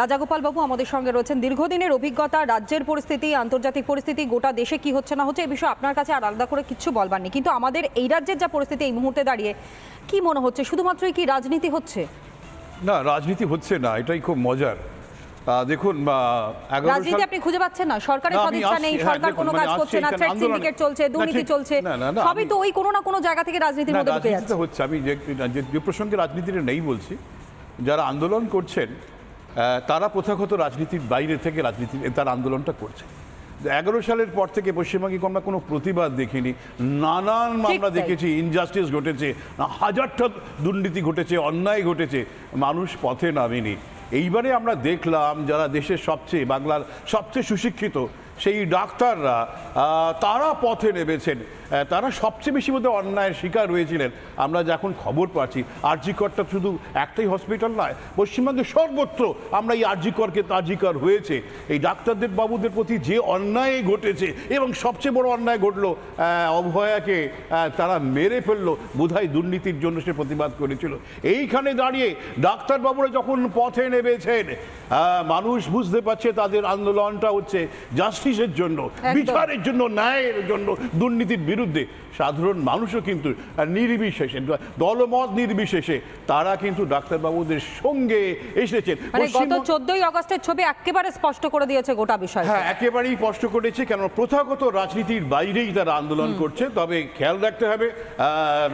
রাজাগোপালবাবু আমাদের সঙ্গে রয়েছেন দীর্ঘদিনের অভিজ্ঞতা রাজ্যের পরিস্থিতি আন্তর্জাতিক পরিস্থিতি গোটা দেশে কি হচ্ছে না হচ্ছে এ বিষয়ে আপনার কাছে আর আলাদা করে কিছু বলবার নেই কিন্তু আমাদের এই রাজ্যের যা পরিস্থিতি এই মুহূর্তে দাঁড়িয়ে কি মনে হচ্ছে শুধুমাত্রই কি রাজনীতি হচ্ছে না রাজনীতি হচ্ছে না এটাই খুব মজার দেখুন রাজনীতি আপনি খুঁজে পাচ্ছেন না সরকারের সদিচ্ছা নেই হ্যাঁ, সরকার কোনো মানে কাজ করছে না ট্রেড সিন্ডিকেট চলছে দুর্নীতি চলছে সবই তো ওই কোনো না কোনো জায়গা থেকে রাজনীতির মধ্যে হচ্ছে আমি যে প্রসঙ্গে রাজনীতিটা নেই বলছি যারা আন্দোলন করছেন তারা প্রথাগত রাজনীতির বাইরে থেকে রাজনীতি তার আন্দোলনটা করছে এগারো সালের পর থেকে পশ্চিমবঙ্গে আমরা কোনো প্রতিবাদ দেখিনি নানান মামলা দেখেছি ইনজাস্টিস ঘটেছে হাজারটা দুর্নীতি ঘটেছে অন্যায় ঘটেছে মানুষ পথে নামেনি এইবারে আমরা দেখলাম যারা দেশের সবচেয়ে বাংলার সবচেয়ে সুশিক্ষিত সেই ডাক্তাররা তারা পথে নেমেছেন তারা সবচেয়ে বেশি মধ্যে অন্যায়ের শিকার হয়েছিলেন আমরা যখন খবর পাচ্ছি আরজিকরটা শুধু একটাই হসপিটাল নয় পশ্চিমবঙ্গে সর্বত্র আমরা এই আরজিকরকে তাজিকর হয়েছে এই ডাক্তারদের বাবুদের প্রতি যে অন্যায় ঘটেছে এবং সবচেয়ে বড় অন্যায় ঘটলো অভয়াকে তারা মেরে ফেললো বোধহয় দুর্নীতির জন্য সে প্রতিবাদ করেছিল এইখানে দাঁড়িয়ে ডাক্তারবাবুরা যখন পথে নেমেছেন মানুষ বুঝতে পারছে তাদের আন্দোলনটা হচ্ছে জাস্ট জাস্টিসের জন্য বিচারের জন্য ন্যায়ের জন্য দুর্নীতির বিরুদ্ধে সাধারণ মানুষও কিন্তু নির্বিশেষে দলমত নির্বিশেষে তারা কিন্তু ডাক্তারবাবুদের সঙ্গে এসেছেন মানে চোদ্দই অগস্টের ছবি একেবারে স্পষ্ট করে দিয়েছে গোটা বিষয় হ্যাঁ একেবারেই স্পষ্ট করেছে কেন প্রথাগত রাজনীতির বাইরেই তারা আন্দোলন করছে তবে খেয়াল রাখতে হবে আর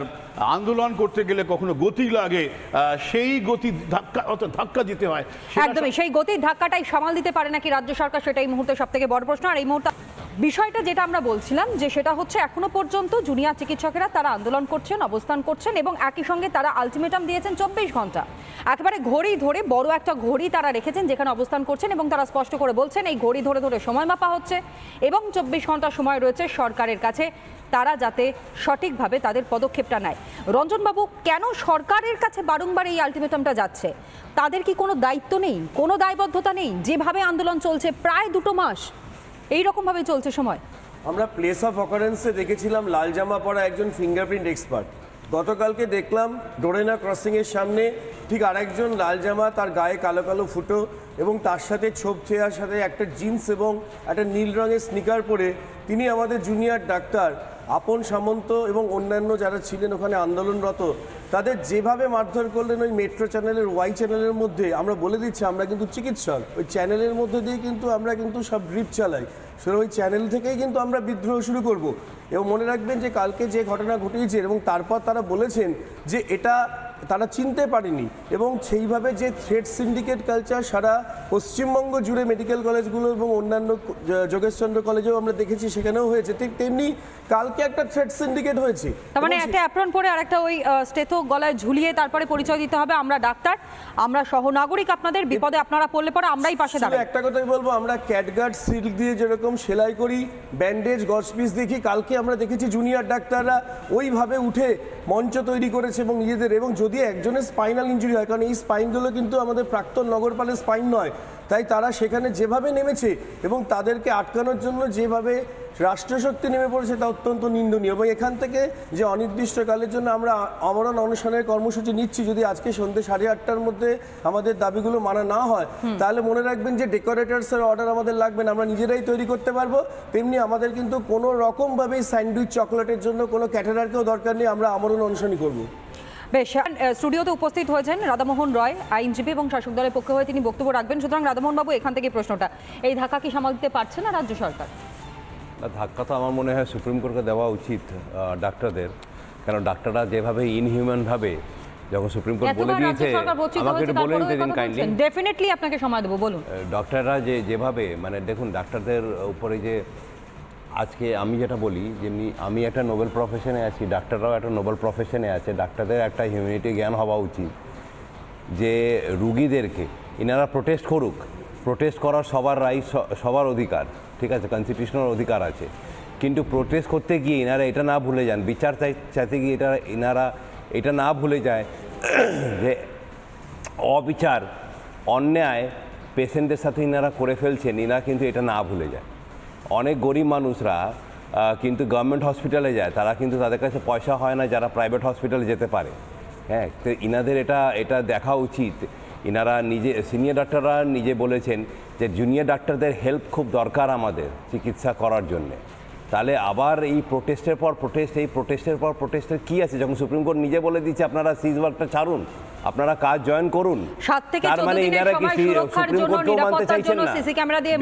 আন্দোলন করতে গেলে কখনো গতি লাগে সেই গতি ধাক্কা অর্থাৎ ধাক্কা দিতে হয় একদমই সেই গতির ধাক্কাটাই সামাল দিতে পারে নাকি রাজ্য সরকার সেটাই মুহূর্তে সব থেকে বড় প্রশ্ন আর এই মুহূর্তে বিষয়টা যেটা আমরা বলছিলাম যে সেটা হচ্ছে এখনো পর্যন্ত জুনিয়র চিকিৎসকেরা তারা আন্দোলন করছেন অবস্থান করছেন এবং একই সঙ্গে তারা আলটিমেটাম দিয়েছেন চব্বিশ ঘন্টা একেবারে ঘড়ি ধরে বড় একটা ঘড়ি তারা রেখেছেন যেখানে অবস্থান করছেন এবং তারা স্পষ্ট করে বলছেন এই ঘড়ি ধরে ধরে সময় মাপা হচ্ছে এবং চব্বিশ ঘন্টা সময় রয়েছে সরকারের কাছে তারা যাতে সঠিকভাবে তাদের পদক্ষেপটা নেয় রঞ্জনবাবু কেন সরকারের কাছে বারংবার এই আলটিমেটামটা যাচ্ছে তাদের কি কোনো দায়িত্ব নেই কোনো দায়বদ্ধতা নেই যেভাবে আন্দোলন চলছে প্রায় দুটো মাস এই চলছে সময় আমরা প্লেস অফ অকারেন্সে দেখেছিলাম লাল জামা পরা একজন ফিঙ্গারপ্রিন্ট এক্সপার্ট গতকালকে দেখলাম ডোরেনা ক্রসিংয়ের সামনে ঠিক আরেকজন লাল জামা তার গায়ে কালো কালো ফুটো এবং তার সাথে ছোপ চেয়ার সাথে একটা জিন্স এবং একটা নীল রঙের স্নিকার পরে তিনি আমাদের জুনিয়র ডাক্তার আপন সামন্ত এবং অন্যান্য যারা ছিলেন ওখানে আন্দোলনরত তাদের যেভাবে মারধর করলেন ওই মেট্রো চ্যানেলের ওয়াই চ্যানেলের মধ্যে আমরা বলে দিচ্ছি আমরা কিন্তু চিকিৎসক ওই চ্যানেলের মধ্যে দিয়ে কিন্তু আমরা কিন্তু সব ড্রিপ চালাই সুতরাং ওই চ্যানেল থেকেই কিন্তু আমরা বিদ্রোহ শুরু করব এবং মনে রাখবেন যে কালকে যে ঘটনা ঘটিয়েছে এবং তারপর তারা বলেছেন যে এটা তারা চিনতে পারেনি এবং সেইভাবে যে থ্রেড সিন্ডিকেট কালচার সারা পশ্চিমবঙ্গ জুড়ে মেডিকেল কলেজগুলো এবং অন্যান্য যোগেশচন্দ্র কলেজেও আমরা দেখেছি সেখানেও হয়েছে ঠিক তেমনি কালকে একটা থ্রেড সিন্ডিকেট হয়েছে তার মানে একটা অ্যাপ্রন পরে আরেকটা ওই স্টেথো গলায় ঝুলিয়ে তারপরে পরিচয় দিতে হবে আমরা ডাক্তার আমরা সহনাগরিক আপনাদের বিপদে আপনারা পড়লে পরে আমরাই পাশে দাঁড়াই একটা কথাই বলবো আমরা ক্যাটগার্ড সিল্ক দিয়ে যেরকম সেলাই করি ব্যান্ডেজ গজ পিস দেখি কালকে আমরা দেখেছি জুনিয়র ডাক্তাররা ওইভাবে উঠে মঞ্চ তৈরি করেছে এবং নিজেদের এবং যদি যদি একজনের স্পাইনাল ইঞ্জুরি হয় কারণ এই স্পাইনগুলো কিন্তু আমাদের প্রাক্তন নগরপালের স্পাইন নয় তাই তারা সেখানে যেভাবে নেমেছে এবং তাদেরকে আটকানোর জন্য যেভাবে রাষ্ট্রশক্তি নেমে পড়েছে তা অত্যন্ত নিন্দনীয় এবং এখান থেকে যে অনির্দিষ্টকালের জন্য আমরা আমরণ অনশনের কর্মসূচি নিচ্ছি যদি আজকে সন্ধ্যে সাড়ে আটটার মধ্যে আমাদের দাবিগুলো মানা না হয় তাহলে মনে রাখবেন যে ডেকোরেটার্সের অর্ডার আমাদের লাগবে না আমরা নিজেরাই তৈরি করতে পারবো তেমনি আমাদের কিন্তু কোনো রকমভাবেই স্যান্ডউইচ চকলেটের জন্য কোনো ক্যাটারারকেও দরকার নেই আমরা আমরণ অনশনই করবো বেশ হ্যাঁ, স্টুডিওতে উপস্থিত হয়েছেন রাধামোহন রয় আইনজীবী এবং শাসক দলের পক্ষে হয়ে তিনি বক্তব্য রাখবেন সুতরাং বাবু এখান থেকে প্রশ্নটা এই ধাক্কা কি সামাল দিতে পারছে না রাজ্য সরকার ধাক্কা তো আমার মনে হয় সুপ্রিম কোর্টকে দেওয়া উচিত ডাক্তারদের কেন ডাক্তাররা যেভাবে ইনহিউম্যানভাবে যখন সুপ্রিম কোর্ট বলে দিয়েছে আমাকে একটু বলে দিন কাইন্ডলি ডেফিনেটলি আপনাকে সময় দেবো বলুন ডক্টররা যে যেভাবে মানে দেখুন ডাক্তারদের উপরে যে আজকে আমি যেটা বলি যেমনি আমি একটা নোবেল প্রফেশনে আছি ডাক্তাররাও একটা নোবেল প্রফেশনে আছে ডাক্তারদের একটা হিউম্যানিটি জ্ঞান হওয়া উচিত যে রুগীদেরকে এনারা প্রোটেস্ট করুক প্রোটেস্ট করার সবার রাইট সবার অধিকার ঠিক আছে কনস্টিটিউশনাল অধিকার আছে কিন্তু প্রোটেস্ট করতে গিয়ে এনারা এটা না ভুলে যান বিচার চাই চাইতে গিয়ে এটা এনারা এটা না ভুলে যায় যে অবিচার অন্যায় পেশেন্টের সাথে ইনারা করে ফেলছেন ইনারা কিন্তু এটা না ভুলে যায় অনেক গরিব মানুষরা কিন্তু গভর্নমেন্ট হসপিটালে যায় তারা কিন্তু তাদের কাছে পয়সা হয় না যারা প্রাইভেট হসপিটালে যেতে পারে হ্যাঁ তো ইনাদের এটা এটা দেখা উচিত ইনারা নিজে সিনিয়র ডাক্তাররা নিজে বলেছেন যে জুনিয়র ডাক্তারদের হেল্প খুব দরকার আমাদের চিকিৎসা করার জন্যে তাহলে আবার এই প্রোটেস্টের পর প্রোটেস্ট এই প্রোটেস্টের পর প্রোটেস্টের কি আছে যখন সুপ্রিম কোর্ট নিজে বলে দিচ্ছে আপনারা সিজ ওয়ার্কটা ছাড়ুন আপনারা কাজ জয়েন করুন তার মানে এনারা কি সুপ্রিম কোর্টকেও মানতে চাইছেন না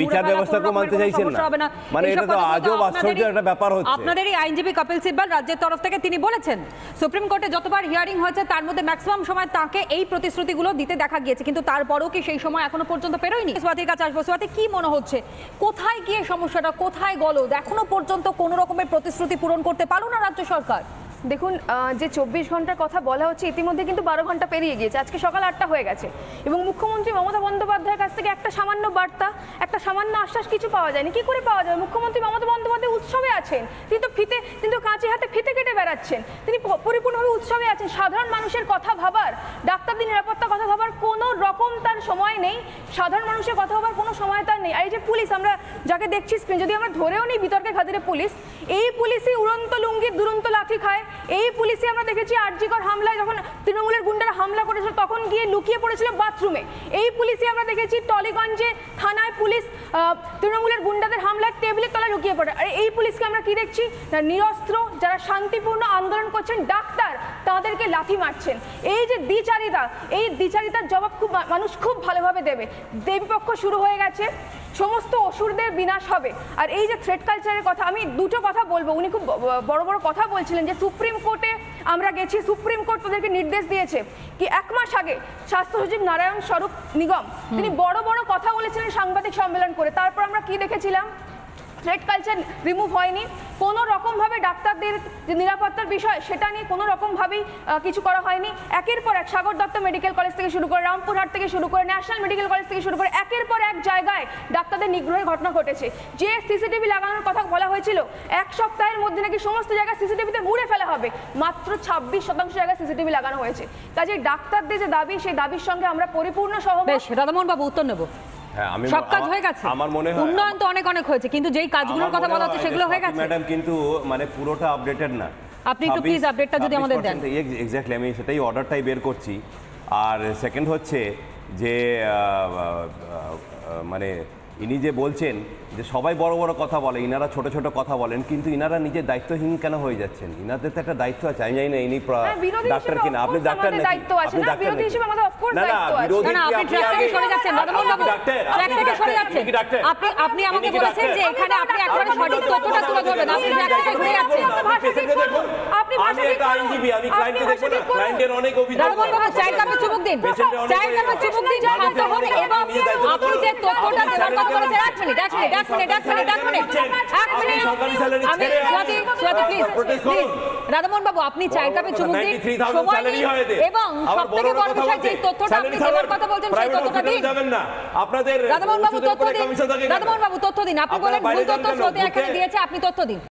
বিচার ব্যবস্থাকেও মানতে চাইছেন না মানে এটা তো আজও আশ্চর্য একটা ব্যাপার হচ্ছে আপনাদের এই আইনজীবী কপিল সিব্বাল রাজ্যের তরফ থেকে তিনি বলেছেন সুপ্রিম কোর্টে যতবার হিয়ারিং হয়েছে তার মধ্যে ম্যাক্সিমাম সময় তাকে এই প্রতিশ্রুতিগুলো দিতে দেখা গিয়েছে কিন্তু তারপরেও কি সেই সময় এখনো পর্যন্ত পেরোয়নি স্বাতির কাছে আসবো স্বাতি কি মনে হচ্ছে কোথায় গিয়ে সমস্যাটা কোথায় গলদ এখনো পর্যন্ত পর্যন্ত কোনো রকমের প্রতিশ্রুতি পূরণ করতে পারলো না রাজ্য সরকার দেখুন যে চব্বিশ ঘন্টার কথা বলা হচ্ছে ইতিমধ্যে কিন্তু বারো ঘন্টা পেরিয়ে গিয়েছে আজকে সকাল আটটা হয়ে গেছে এবং মুখ্যমন্ত্রী মমতা বন্দ্যোপাধ্যায়ের কাছ থেকে একটা সামান্য বার্তা একটা সামান্য আশ্বাস কিছু পাওয়া যায়নি কি করে পাওয়া যাবে মুখ্যমন্ত্রী মমতা বন্দ্যোপাধ্যায় উৎসবে আছেন তিনি তো ফিতে তিনি তো কাঁচি হাতে ফিতে কেটে বেড়াচ্ছেন তিনি পরিপূর্ণভাবে উৎসবে আছেন সাধারণ মানুষের কথা ভাবার ডাক্তারদের নিরাপত্তা কথা ভাবার কোনো রকম তার সময় নেই সাধারণ মানুষের কথা ভাবার কোনো সময় তার নেই আর এই যে পুলিশ আমরা যাকে দেখছি স্ক্রিন যদি আমরা ধরেও নিই বিতর্কের খাতিরে পুলিশ এই পুলিশই উড়ন্ত লুঙ্গির দুরন্ত লাঠি খায় এই পুলিশই আমরা দেখেছি আরজিকর হামলায় যখন তৃণমূলের গুন্ডারা হামলা করেছিল তখন গিয়ে লুকিয়ে পড়েছিল বাথরুমে এই পুলিশই আমরা দেখেছি টলিগঞ্জে থানায় পুলিশ তৃণমূলের গুন্ডাদের হামলায় টেবিলের তলায় লুকিয়ে পড়ে আর এই পুলিশকে আমরা কি দেখছি না নিরস্ত্র যারা শান্তিপূর্ণ আন্দোলন করছেন ডাক্তার তাদেরকে লাথি মারছেন এই যে দ্বিচ দ্বিচারিতা এই দ্বিচারিতার জবাব খুব মানুষ খুব ভালোভাবে দেবে দেবীপক্ষ শুরু হয়ে গেছে সমস্ত অসুরদের বিনাশ হবে আর এই যে থ্রেড কালচারের কথা আমি দুটো কথা বলবো উনি খুব বড় বড় কথা বলছিলেন যে সুপ্রিম কোর্টে আমরা গেছি সুপ্রিম কোর্ট তাদেরকে নির্দেশ দিয়েছে কি এক মাস আগে স্বাস্থ্য সচিব নারায়ণ স্বরূপ নিগম তিনি বড় বড় কথা বলেছিলেন সাংবাদিক সম্মেলন করে তারপর আমরা কি দেখেছিলাম থ্রেড কালচার রিমুভ হয়নি কোনো রকমভাবে ডাক্তারদের যে নিরাপত্তার বিষয় সেটা নিয়ে কোনো রকমভাবেই কিছু করা হয়নি একের পর এক সাগর দত্ত মেডিকেল কলেজ থেকে শুরু করে রামপুরহাট থেকে শুরু করে ন্যাশনাল মেডিকেল কলেজ থেকে শুরু করে একের পর এক জায়গায় ডাক্তারদের নিগ্রহের ঘটনা ঘটেছে যে সিসিটিভি লাগানোর কথা বলা হয়েছিল এক সপ্তাহের মধ্যে নাকি সমস্ত জায়গায় সিসিটিভিতে মুড়ে ফেলা হবে মাত্র ছাব্বিশ শতাংশ জায়গায় সিসিটিভি লাগানো হয়েছে কাজে ডাক্তারদের যে দাবি সেই দাবির সঙ্গে আমরা পরিপূর্ণ সহ বেশ রাধামোহন বাবু উত্তর নেব হ্যাঁ আমি সব কাজ হয়ে গেছে আমার মনে হয় উন্নয়ন তো অনেক অনেক হয়েছে কিন্তু যেই কাজগুলোর কথা বলা হচ্ছে সেগুলো হয়ে গেছে ম্যাডাম কিন্তু মানে পুরোটা আপডেটেড না আপনি একটু প্লিজ আপডেটটা যদি আমাদের দেন এক্স্যাক্টলি আমি সেটাই অর্ডারটাই বের করছি আর সেকেন্ড হচ্ছে যে মানে ইনি যে বলছেন যে সবাই বড় বড় কথা বলে ইনারা ছোট ছোট কথা বলেন কিন্তু ইনারা নিজের দায়িত্বহীন কেন হয়ে যাচ্ছেন ইনাদের তো একটা দায়িত্ব আছে আমি জানি না ইনি ডাক্তার হ্যাঁ, কিনা আপনি ডাক্তার না আপনি ডাক্তার না না বিরোধী না আপনি ডাক্তার সরে যাচ্ছেন দাদা ডাক্তার ট্র্যাক সরে যাচ্ছেন আপনি আপনি আমাকে বলেছেন যে এখানে আপনি একবারে সঠিক তথ্যটা তুলে ধরবেন আপনি ডাক্তার থেকে যাচ্ছেন আমি একটা আইনজীবী আমি ক্লায়েন্টকে দেখব না ক্লায়েন্টের অনেক অভিযোগ বাবা কাপে চুমুক দিন কাপে চুমুক দিন হবে এবং আপনি যে তথ্যটা দেওয়ার কথা এক মিনিট এক মিনিট এক মিনিট এক মিনিট এক মিনিট এক মিনিট আমি প্লিজ প্লিজ রাধামোহন বাবু আপনি চায়ের কাপে চুমুক দিন এবং সবথেকে বড় বিষয় যে তথ্যটা আপনি দেওয়ার কথা বলছেন সেই তথ্যটা দিন যাবেন না আপনাদের রাধামোহন বাবু তথ্য দিন রাধামোহন বাবু তথ্য দিন আপনি বলেন ভুল তথ্য এখানে দিয়েছে আপনি তথ্য দিন